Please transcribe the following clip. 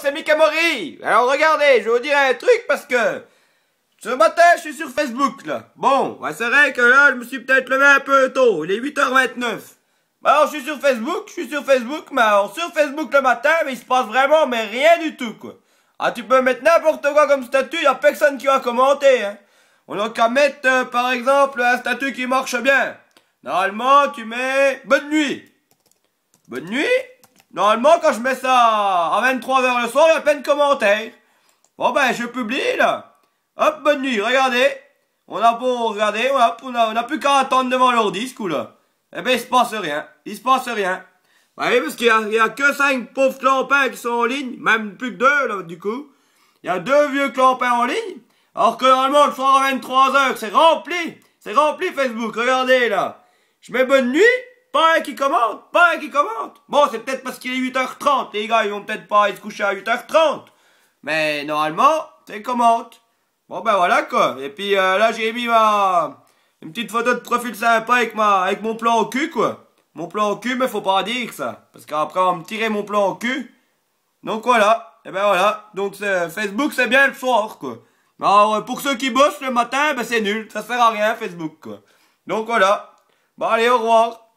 c'est Mikamori Alors regardez, je vais vous dire un truc parce que... Ce matin, je suis sur Facebook, là. Bon, bah, c'est vrai que là, je me suis peut-être levé un peu tôt. Il est 8h29. Bah, alors, je suis sur Facebook, je suis sur Facebook, mais alors, sur Facebook le matin, mais il se passe vraiment, mais rien du tout, quoi. Ah, tu peux mettre n'importe quoi comme statut, y a personne qui va commenter, hein. On n'a qu'à mettre, euh, par exemple, un statut qui marche bien. Normalement, tu mets bonne nuit. Bonne nuit Normalement, quand je mets ça à 23h le soir, il y a plein de commentaires. Bon ben, je publie là. Hop, bonne nuit, regardez. On a beau regarder, on on a, plus qu'à attendre devant leur disque. coup-là. Eh ben, il se passe rien. Il se passe rien. Vous voyez, parce qu'il y, a que 5 pauvres clampins qui sont en ligne, même plus que 2 là, du coup. Il y a deux vieux clampins en ligne. Alors que normalement, le soir à 23h, c'est rempli. C'est rempli Facebook, regardez là. Je mets bonne nuit. Pas un qui commente, pas un qui commente. Bon, c'est peut-être parce qu'il est 8h30, les gars, ils vont peut-être pas aller se coucher à 8h30. Mais normalement, c'est commente. Bon ben voilà quoi. Et puis euh, là j'ai mis ma une petite photo de profil sympa avec ma avec mon plan au cul quoi. Mon plan au cul mais faut pas dire ça parce qu'après on va me tirer mon plan au cul. Donc voilà. Et ben voilà. Donc Facebook c'est bien le soir quoi. Alors euh, pour ceux qui bossent le matin ben c'est nul. Ça sert à rien Facebook quoi. Donc voilà. Bon allez au revoir.